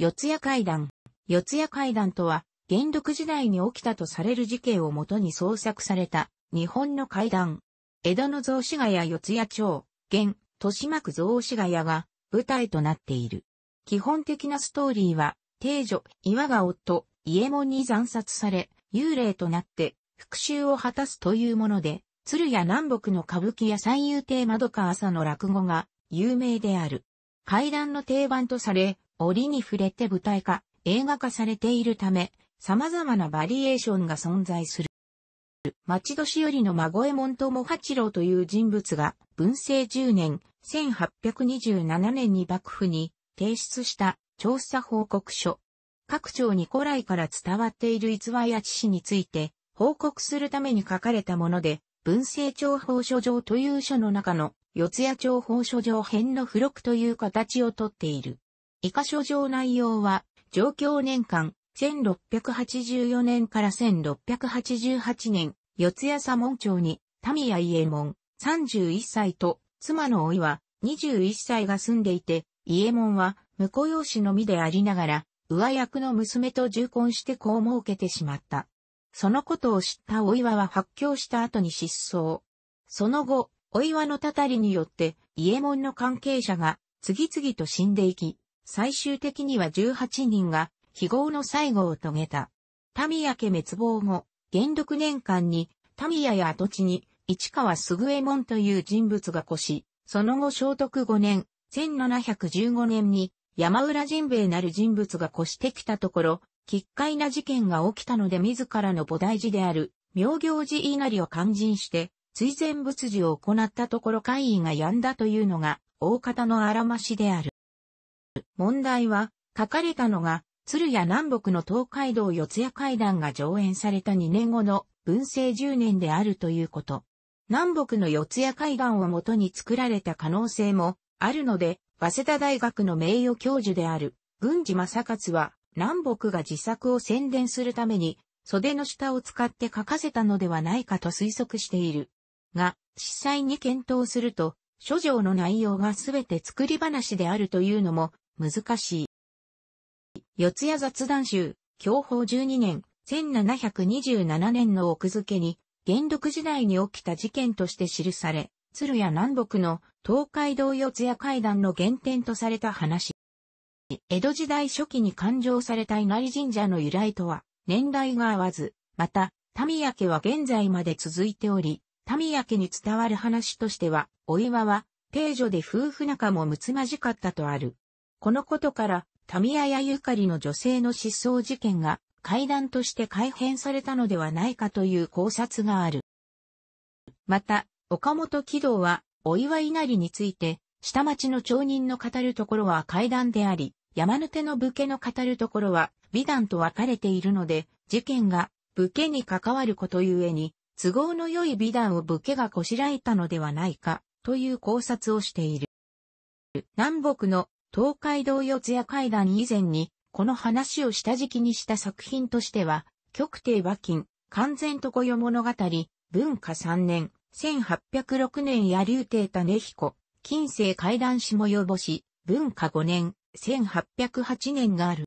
四谷階段。四谷階段とは、元禄時代に起きたとされる事件をもとに創作された、日本の階段。江戸の雑司ヶ谷四谷町、現、豊島区雑司ヶ谷が、舞台となっている。基本的なストーリーは、定女、岩が夫、伊右衛門に惨殺され、幽霊となって、復讐を果たすというもので、鶴屋南北の歌舞伎や三遊亭窓か朝の落語が有名である。階段の定番とされ、折に触れて舞台化、映画化されているため、様々なバリエーションが存在する。町年寄りの孫江衛門友八郎という人物が、文政10年、1827年に幕府に提出した調査報告書。各庁に古来から伝わっている逸話や知識について報告するために書かれたもので、文政庁法書上という書の中の四谷庁法書上編の付録という形をとっている。以下書状内容は、状況年間、1684年から1688年、四谷左門町に、民谷伊右衛門、31歳と、妻の老いは、21歳が住んでいて、伊右衛門は、婿養子のみでありながら、上役の娘と重婚して子を設けてしまった。そのことを知ったお岩は発狂した後に失踪。その後、お岩のたたりによって、伊右衛門の関係者が、次々と死んでいき、最終的には18人が非業の最後を遂げた。民谷家滅亡後、元禄年間に、民谷や跡地に、市川すぐえもんという人物が越し、その後聖徳5年、1715年に、山浦人兵衛なる人物が越してきたところ、奇怪な事件が起きたので自らの菩提寺である、明行寺稲荷を勧進して、追善仏事を行ったところ会議が止んだというのが、大方のあらましである。問題は、書かれたのが、鶴屋南北の東海道四谷階段が上演された2年後の文政10年であるということ。南北の四谷階段をもとに作られた可能性もあるので、早稲田大学の名誉教授である、郡司正勝は、南北が自作を宣伝するために、袖の下を使って書かせたのではないかと推測している。が、実際に検討すると、書状の内容が全て作り話であるというのも難しい。四谷雑談集、享保12年、1727年の奥付けに、元禄時代に起きた事件として記され、鶴屋南北の東海道四谷階段の原点とされた話。江戸時代初期に勘定された稲荷神社の由来とは、年代が合わず、また、民明家は現在まで続いており、民家に伝わる話としては、お岩は、定女で夫婦仲もむつまじかったとある。このことから、タミヤやゆかりの女性の失踪事件が、階段として改変されたのではないかという考察がある。また、岡本喜道は、お祝いなりについて、下町の町人の語るところは階段であり、山手の武家の語るところは美談と分かれているので、事件が武家に関わることゆえに、都合の良い美談を武家がこしらえたのではないか、という考察をしている。南北の東海道四谷階段以前に、この話を下敷きにした作品としては、極帝和金、完全とこよ物語、文化3年、1806年野竜帝種彦、近世階段も呼ぼし、文化5年、1808年がある。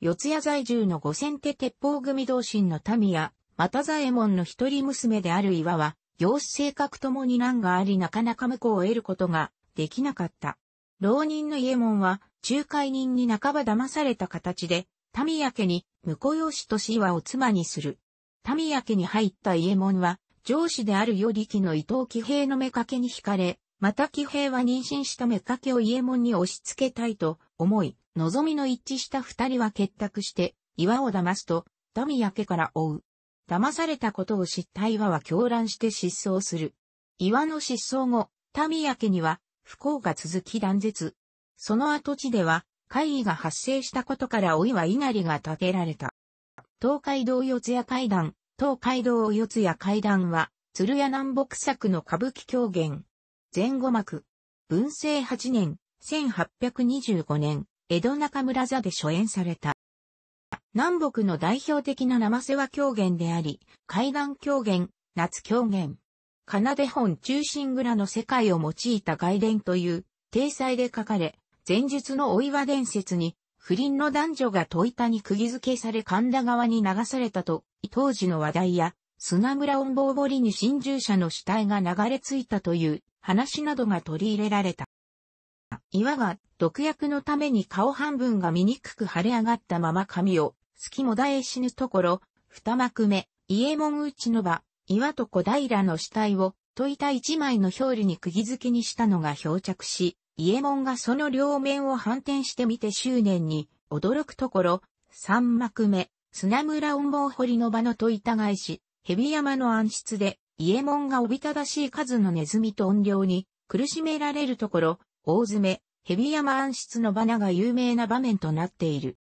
四谷在住の五千手鉄砲組同心の民や、又左衛門の一人娘である岩は、様子性格ともに難がありなかなか向こうを得ることができなかった。浪人の家門は、仲介人に半ば騙された形で、民谷家に婿養子としはを妻にする。民谷家に入った家門は、上司である与力の伊藤騎平の目けに惹かれ、また騎平は妊娠した目掛けを家門に押し付けたいと思い、望みの一致した二人は結託して、岩を騙すと、民家から追う。騙されたことを知った岩は狂乱して失踪する。岩の失踪後、民家には不幸が続き断絶。その跡地では、会議が発生したことからお岩稲荷が建てられた。東海道四谷階段、東海道四谷階段は、鶴屋南北作の歌舞伎狂言。前後幕。文政8年、1825年、江戸中村座で初演された。南北の代表的な生世話狂言であり、階段狂言、夏狂言、奏本中心蔵の世界を用いた外伝という、体裁で書かれ、前述のお岩伝説に、不倫の男女が戸板に釘付けされ神田川に流されたと、当時の話題や、砂村音房堀に新住者の死体が流れ着いたという話などが取り入れられた。岩が毒薬のために顔半分が醜く腫れ上がったまま髪を、隙もだえ死ぬところ、二幕目、家門内の場、岩と小平の死体をといた一枚の表裏に釘付けにしたのが漂着し、伊右衛門がその両面を反転してみて執念に驚くところ、三幕目、砂村音望堀の場のといた返し、蛇山の暗室で、伊右衛門がおびただしい数のネズミと怨霊に苦しめられるところ、大詰め、蛇山暗室の花が有名な場面となっている。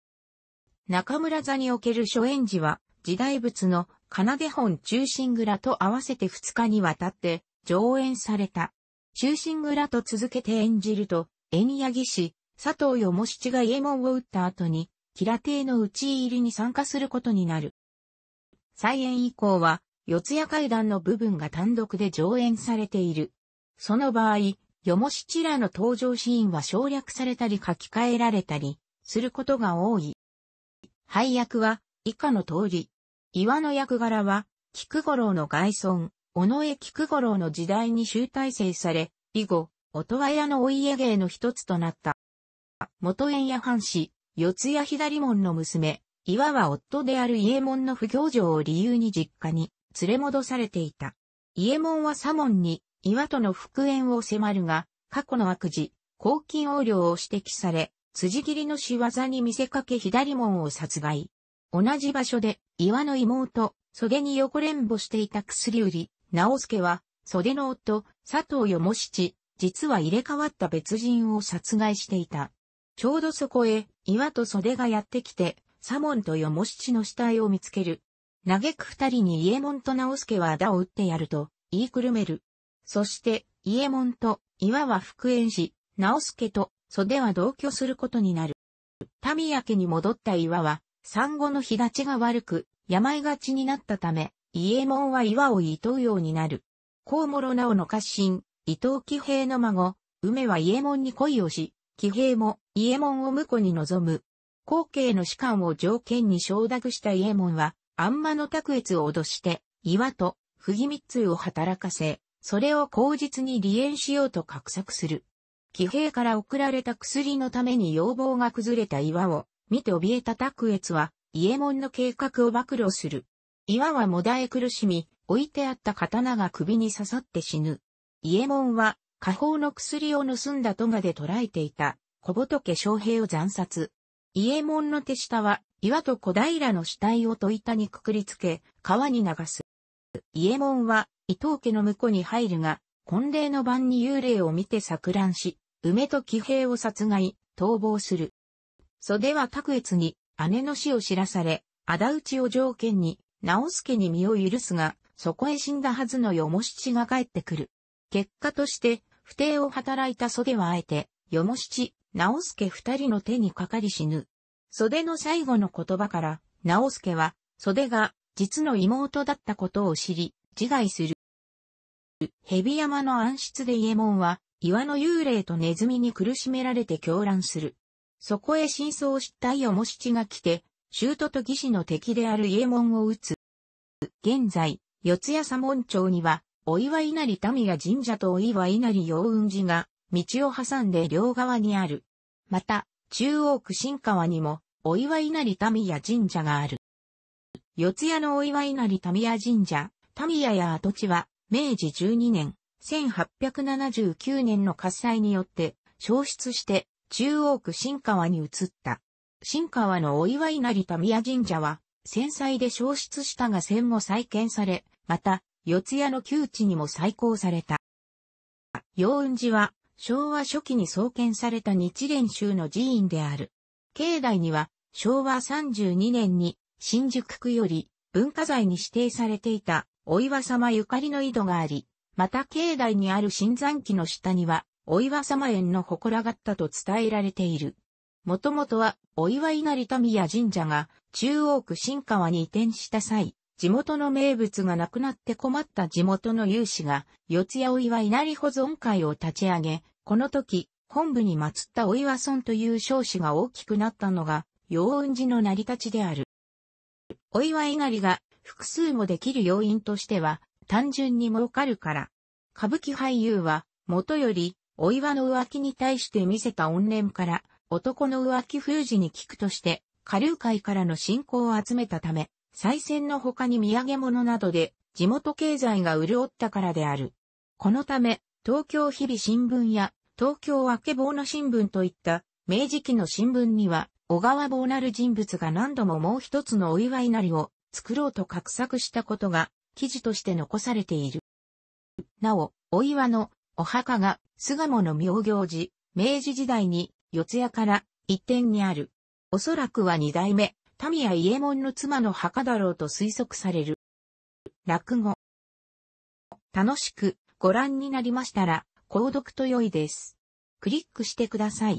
中村座における初演時は、時代物の奏本中心蔵と合わせて2日にわたって上演された。中心蔵と続けて演じると、縁屋ギ氏、佐藤よも七が家門を打った後に、キラ邸の討ち入りに参加することになる。再演以降は、四谷階段の部分が単独で上演されている。その場合、よも七らの登場シーンは省略されたり書き換えられたり、することが多い。配役は、以下の通り。岩の役柄は、菊五郎の外孫、尾上菊五郎の時代に集大成され、以後、音羽屋のお家芸の一つとなった。元縁屋藩士、四谷左門の娘、岩は夫である家門の不行状を理由に実家に連れ戻されていた。家門は左門に岩との復縁を迫るが、過去の悪事、公金横領を指摘され、辻切りの仕業に見せかけ左門を殺害。同じ場所で、岩の妹、袖に横連ぼしていた薬売り、直助は、袖の夫、佐藤よも七、実は入れ替わった別人を殺害していた。ちょうどそこへ、岩と袖がやってきて、左門とよも七の死体を見つける。嘆く二人に家門と直助は仇を打ってやると、言いくるめる。そして、家門と岩は復縁し、直助と袖は同居することになる。民家に戻った岩は、産後の日立ちが悪く、病がちになったため、伊右衛門は岩を糸うようになる。高諸直の家臣、伊藤喜平の孫、梅は伊右衛門に恋をし、喜平も伊右衛門を婿に望む。後継の士官を条件に承諾した伊右衛門は、あんまの卓越を脅して、岩と、不義密通を働かせ、それを口実に離縁しようと画策する。騎兵から送られた薬のために要望が崩れた岩を見て怯えた卓越は、伊右衛門の計画を暴露する。岩はもだえ苦しみ、置いてあった刀が首に刺さって死ぬ。伊右衛門は、下方の薬を盗んだトガで捕らえていた、小仏将兵を斬殺。伊右衛門の手下は、岩と小平の死体を戸板にくくりつけ、川に流す。伊右衛門は、伊藤家の婿に入るが、婚礼の晩に幽霊を見て錯乱し、梅と騎兵を殺害、逃亡する。袖は卓越に姉の死を知らされ、仇討ちを条件に、直助に身を許すが、そこへ死んだはずのよも七が帰ってくる。結果として、不定を働いた袖はあえて、よも七、直助二人の手にかかり死ぬ。袖の最後の言葉から、直助は、袖が、実の妹だったことを知り、自害する。蛇山の暗室で伊右衛門は、岩の幽霊とネズミに苦しめられて狂乱する。そこへ真相を知った伊予もが来て、トと義士の敵である家門を撃つ。現在、四谷左門町には、お岩稲荷民が神社とお岩稲荷陽雲寺が、道を挟んで両側にある。また、中央区新川にも、お岩稲荷民や神社がある。四谷のお岩稲荷民や神社、民谷や跡地は、明治12年、1879年の喝采によって、消失して、中央区新川に移った。新川のお祝い成田宮神社は、戦災で消失したが戦後再建され、また、四谷の旧地にも再興された。陽雲寺は、昭和初期に創建された日蓮宗の寺院である。境内には、昭和32年に、新宿区より文化財に指定されていた、お岩様ゆかりの井戸があり、また境内にある新山記の下には、お岩様園の祠があったと伝えられている。もともとは、お岩稲荷民谷神社が中央区新川に移転した際、地元の名物がなくなって困った地元の有志が、四谷お岩稲荷保存会を立ち上げ、この時、本部に祀ったお岩村という少子が大きくなったのが、陽雲寺の成り立ちである。お岩稲荷が複数もできる要因としては、単純に儲かるから。歌舞伎俳優は、元より、お岩の浮気に対して見せた怨念から、男の浮気封じに聞くとして、下流界からの信仰を集めたため、再選の他に土産物などで地元経済が潤ったからである。このため、東京日々新聞や東京明け坊の新聞といった明治期の新聞には、小川坊なる人物が何度ももう一つのお祝いなりを作ろうと画策したことが記事として残されている。なお、お岩のお墓が巣鴨の妙行寺、明治時代に四谷から一点にある。おそらくは二代目、民谷伊右衛門の妻の墓だろうと推測される。落語。楽しくご覧になりましたら、購読と良いです。クリックしてください。